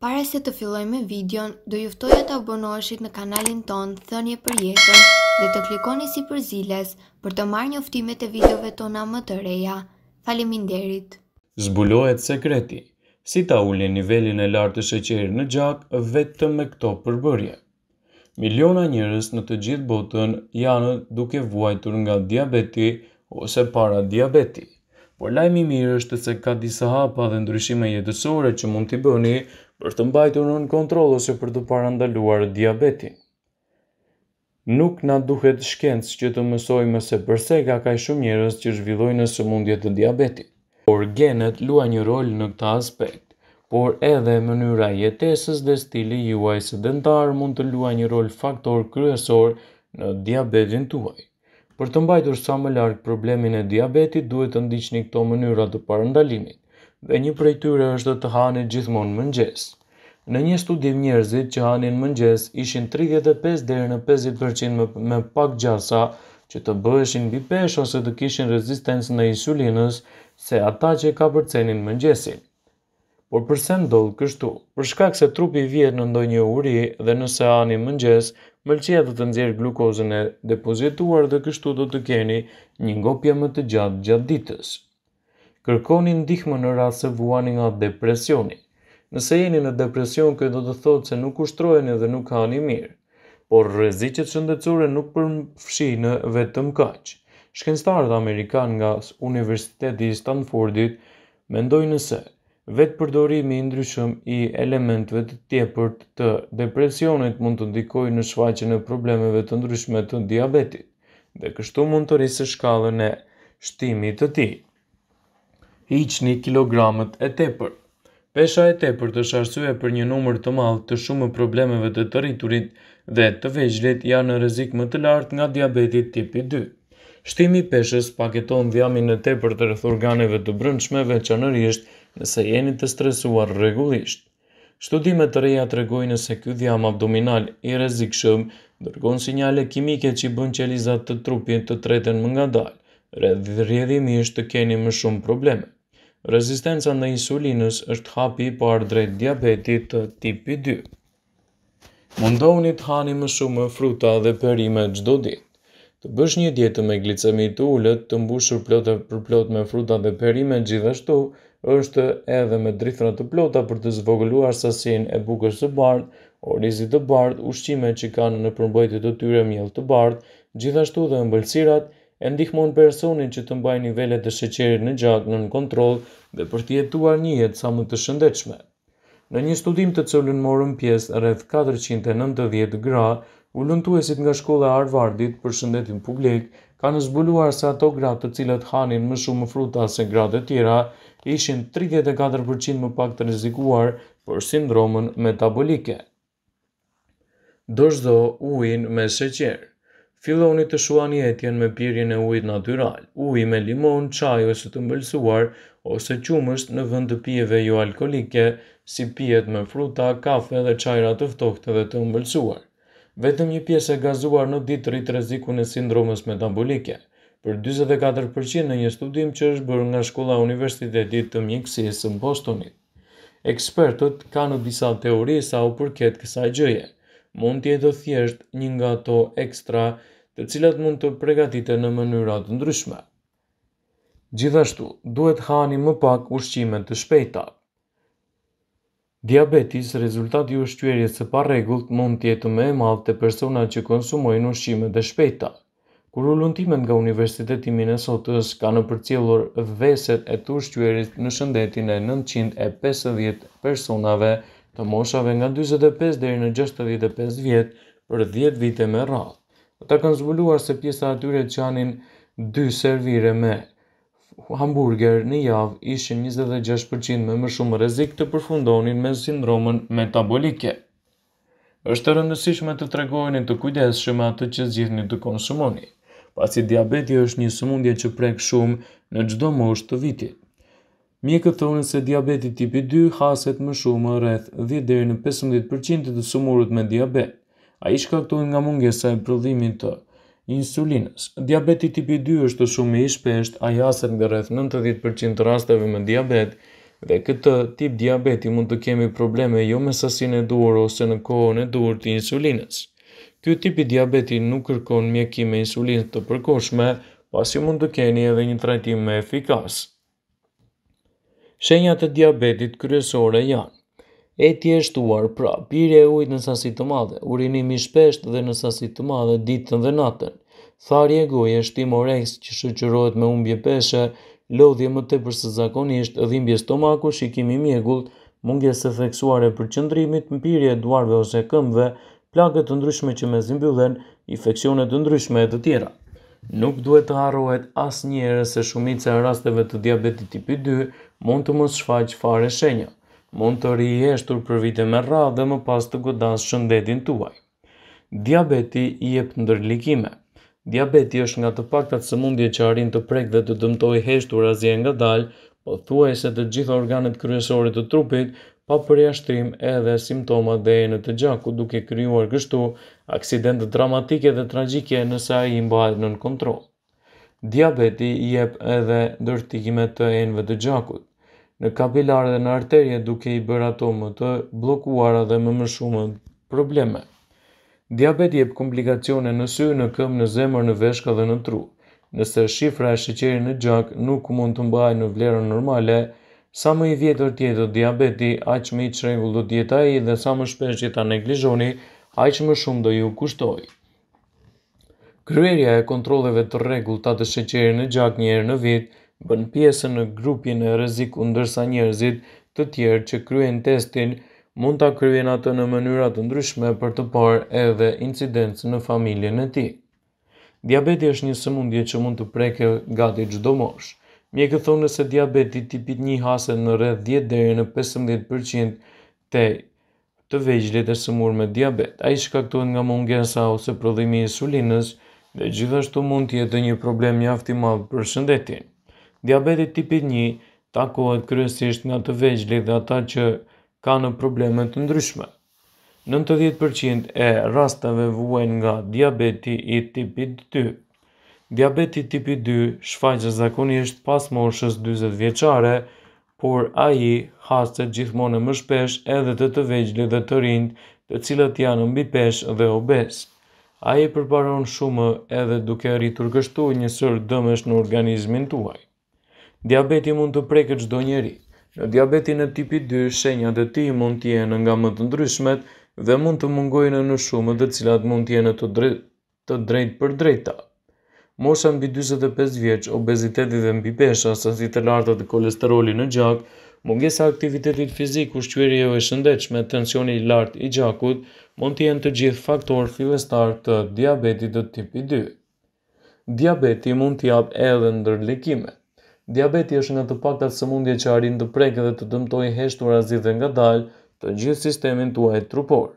Pare se të filloj me videon, do e të abonoheshit në kanalin ton Thënje për jetën dhe të klikoni si për ziles për të marrë njoftimet e videove tona më të reja. Faleminderit. Zbulohet sekreti. Si ta ulni nivelin e lartë të sheqerit në gjak vetëm me këto përbërje? Miliona njerëz në të gjithë botën janë duke vuajtur nga diabeti ose para diabeti. Por lajmi i mirë është se ka disa hapa dhe ndryshime jetësore që mund t'i bëni për të mbajtur në kontrol ose për të parandaluar diabetin. Nuk na duhet shkencë që të mësojmë se përse ka kaq shumë njerëz që zhvillojnë në sëmundje të diabetit. Por genet luajnë një rol në këtë aspekt, por edhe mënyra jetesës dhe stili juaj sedentar mund të luajë një rol faktor kryesor në diabetin tuaj. Për të mbajtur sa më larg problemin e diabetit, duhet të ndiqni këto mënyra të parandalimit dhe një prej tyre është të hanit gjithmonë mëngjes. Në një studim njerëzit që hanin mëngjes ishin 35 deri në 50% me pak gjasa që të bëheshin mbi peshë ose të kishin rezistencë në insulinës se ata që ka përcenin mëngjesin. Por përse ndodhë kështu? Për shkak se trupi vjetë në ndoj një uri dhe nëse ani mëngjes, mëlqia dhe të nxjerë glukozën e depozituar dhe kështu do të keni një ngopje më të gjatë gjatë ditës kërkoni ndihmë në rast se vuani nga depresioni. Nëse jeni në depresion, kjo do të thotë se nuk ushtroheni dhe nuk hani mirë, por rreziqet shëndetësore nuk përfshijnë në vetëm kaq. Shkencëtarët amerikanë nga Universiteti i Stanfordit mendojnë se vetë përdorimi i ndryshëm i elementve të tjepërt të depresionit mund të ndikojë në shfaqjen e problemeve të ndryshme të diabetit dhe kështu mund të rrisë shkallën e shtimit të tij hiqni kilogramët e tepër. Pesha e tepër të shashtu për një numër të malë të shumë problemeve të të rriturit dhe të vejgjlit janë në rezik më të lartë nga diabetit tipi 2. Shtimi peshës paketon dhjamin në tepër të rëthurganeve të brëndshmeve që nëse jeni të stresuar regullisht. Shtudime të reja të regojnë nëse kjo dhjam abdominal i rezik shumë dërgon sinjale kimike që i bën që elizat të trupin të tretën më nga dalë, rrëdhjedhimi të keni më shumë probleme. Rezistenca në insulinës është hapi i parë drejt diabetit të tipi 2. Mundohuni të hani më shumë fruta dhe perime çdo ditë. Të bësh një dietë me glicemi të ulët, të mbushur plot e për plot me fruta dhe perime gjithashtu, është edhe me drithra të plota për të zvogëluar sasinë e bukës së bardhë, orizit të bardhë, ushqime që kanë në përmbajtje të tyre miell të bardhë, gjithashtu dhe mbëlsirat, e ndihmon personin që të mbaj nivellet të sheqerit në gjak në në kontrol dhe për tjetuar një jetë sa më të shëndechme. Në një studim të cëllën morën pjesë rreth 490 gra, lëntuesit nga shkolla Arvardit për shëndetin publik kanë zbuluar se ato gra të cilët hanin më shumë fruta se gra të tjera, ishin 34% më pak të rezikuar për sindromën metabolike. Dozdo ujin me sheqerë filloni të shuan etjen me pirjen e ujit natyral, uj me limon, qaj ose të mbëlsuar, ose qumësht në vënd të pijeve jo alkoholike, si pijet me fruta, kafe dhe qajra të ftohtë dhe të mbëlsuar. Vetëm një piesë e gazuar në ditë rrit rrezikun e sindromës metabolike. Për 44% në një studim që është bërë nga shkolla Universitetit të Mjekësisë në Bostonit. Ekspertët kanë disa teori sa u përket kësaj gjëje mund të jetë thjesht një nga ato ekstra të cilat mund të përgatiten në mënyra të ndryshme. Gjithashtu, duhet hani më pak ushqime të shpejta. Diabeti, si rezultat i ushqyerjes së parregullt, mund të jetë më e madhe te personat që konsumojnë ushqime të shpejta. Kur ulën nga Universiteti i ka kanë përcjellur veset e ushqyerjes në shëndetin e 950 personave të moshave nga 45 deri në 65 vjet për 10 vite me radhë. Ata kanë zbuluar se pjesa atyre që janin dy servire me hamburger në javë ishin 26% me më shumë rezik të përfundonin me sindromën metabolike. Êshtë të rëndësishme të tregojnë të kujdeshë atë që zgjithni të konsumoni, pasi diabeti është një sëmundje që prek shumë në gjdo mosh të vitit. Mjekët thonë se diabeti tipi 2 haset më shumë rreth 10 deri në 15% të sumurët me diabet. Ai shkaktohet nga mungesa e prodhimit të insulinës. Diabeti tipi 2 është shumë i shpeshtë, ai haset nga rreth 90% të rasteve me diabet dhe këtë tip diabeti mund të kemi probleme jo me sasinë e duhur ose në kohën e duhur të insulinës. Ky tip i diabeti nuk kërkon mjekime insulinës të përkohshme, pasi mund të keni edhe një trajtim më efikas. Shenjat e diabetit kryesore janë e e shtuar pra, pire e ujtë në sasit të madhe, urinimi shpesht dhe në sasit të madhe ditën dhe natën, tharje e goje, shtim oreks që shëqërojt me umbje peshe, lodhje më të përse zakonisht, dhimbje stomaku, shikimi mjegullt, mungje se theksuare për qëndrimit, mpire e duarve ose këmve, plakët të ndryshme që me zimbyllen, infekcionet të ndryshme e të tjera nuk duhet të harrohet asnjëherë se shumica e rasteve të diabetit tip 2 mund të mos shfaq fare shenja. Mund të riheshtur për vite me radhë dhe më pas të godas shëndetin tuaj. Diabeti i jep ndërlikime. Diabeti është nga të paktat sëmundje që arrin të prek dhe të dëmtoj heshtur azje nga dalë, po thuaj se të gjitha organet kryesore të trupit pa shtrim edhe simptomat dhe e në të gjaku duke kryuar kështu aksidente dramatike dhe tragjike nëse i mbajt në në kontrol. Diabeti jep edhe dërtikime të enve të gjakut, në kapilar dhe në arterje duke i bërë ato më të blokuara dhe më më shumë probleme. Diabeti jep komplikacione në sy, në këmbë, në zemër, në veshka dhe në tru. Nëse shifra e shqeqeri në gjak nuk mund të mbaj në vlerën normale, Sa më i vjetër të jetë diabeti, aq më i çrregull do të jetë ai dhe sa më shpesh që ta neglizhoni, aq më shumë do ju kushtojë. Kryerja e kontroleve të rregullt të sheqerit në gjak një herë në vit bën pjesë në grupin e rrezikut ndërsa njerëzit të tjerë që kryen testin mund ta kryen atë në mënyra të ndryshme për të parë edhe incidencën në familjen e tij. Diabeti është një sëmundje që mund të preke gati çdo moshë. Mjekë thonë nëse diabeti tipit një haset në rreth 10 dhe në 15% të të vejgjlit e sëmur me diabet. A i shkaktohet nga mungesa ose prodhimi insulinës dhe gjithashtu mund tjetë një problem jafti madhë për shëndetin. Diabetit tipit një takohet kryesisht nga të vejgjli dhe ata që ka në problemet të ndryshme. 90% e rastave vuen nga diabeti i tipit 2. Diabeti tipi 2 shfaqe zakonisht pas moshës 20 vjeqare, por a i haste gjithmonë më shpesh edhe të të vejgjli dhe të rindë të cilët janë mbi pesh dhe obes. A i përbaron shumë edhe duke rritur kështu një sër dëmesh në organizmin tuaj. Diabeti mund të prekët qdo njeri. Në diabetin e tipi 2, shenjat e ti mund t'jenë nga më të ndryshmet dhe mund të mungojnë në shumë dhe cilat mund t'jenë të, drejt, të drejt për drejtat mosha mbi 45 vjeç, obeziteti dhe mbi pesha, sasi të lartë të kolesterolit në gjak, mungesa aktivitetit fizik, ushqyerje jo e shëndetshme, tensioni i lartë i gjakut mund të jenë të gjithë faktor fillestar të diabetit të tipi 2. Diabeti mund të jap edhe ndërlikime. Diabeti është nga të paktat sëmundje që arrin të prekë dhe të dëmtojë heshtu zi dhe dalë të gjithë sistemin tuaj trupor.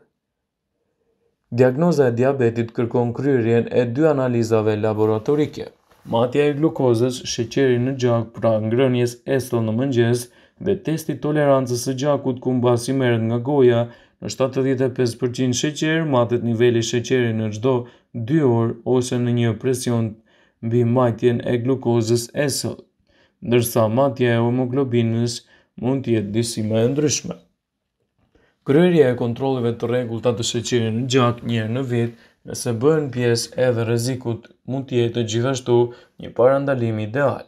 Diagnoza e diabetit kërkon kryerjen e dy analizave laboratorike. Matja e glukozës, sheqeri në gjak pra ngrënjes estel në mëngjes dhe testi tolerancës së gjakut ku mbasi merët nga goja në 75% sheqer matet nivelli sheqeri në gjdo 2 orë ose në një presion mbi matjen e glukozës esel, ndërsa matja e homoglobinës mund tjetë disime e ndryshme. Kryerja e kontrollëve të rregullta të sheqerit në gjatë një herë në vit, nëse bëhen pjesë edhe rrezikut mund të jetë gjithashtu një parandalim ideal.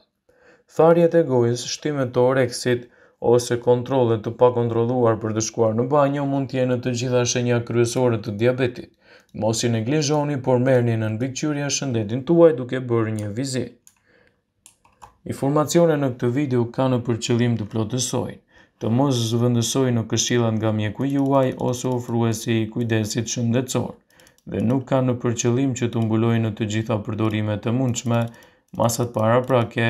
Tharjet e gojës, shtimet të oreksit ose kontrollet të pakontrolluar për të shkuar në banjo mund të jenë në të gjitha shenja kryesore të diabetit. Mos i neglizhoni, por merrni në pikëqyrje shëndetin tuaj duke bërë një vizitë. Informacione në këtë video kanë për qëllim të plotësojnë të mos zvëndësoj në këshillat nga mjeku juaj ose ofruesi i kujdesit shëndetësor, dhe nuk ka në përqëllim që të mbuloj në të gjitha përdorimet të mundshme, masat para prake,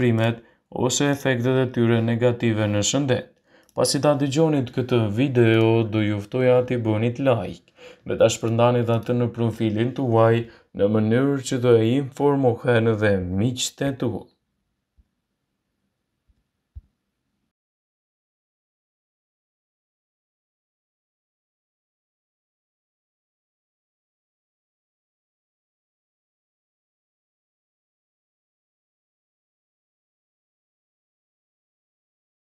primet ose efektet e tyre negative në shëndet. Pasi ta dëgjonit këtë video, do juftoj ati bënit like, dhe ta shpërndani dhe atë në profilin të uaj në mënyrë që do e informohen dhe miqë të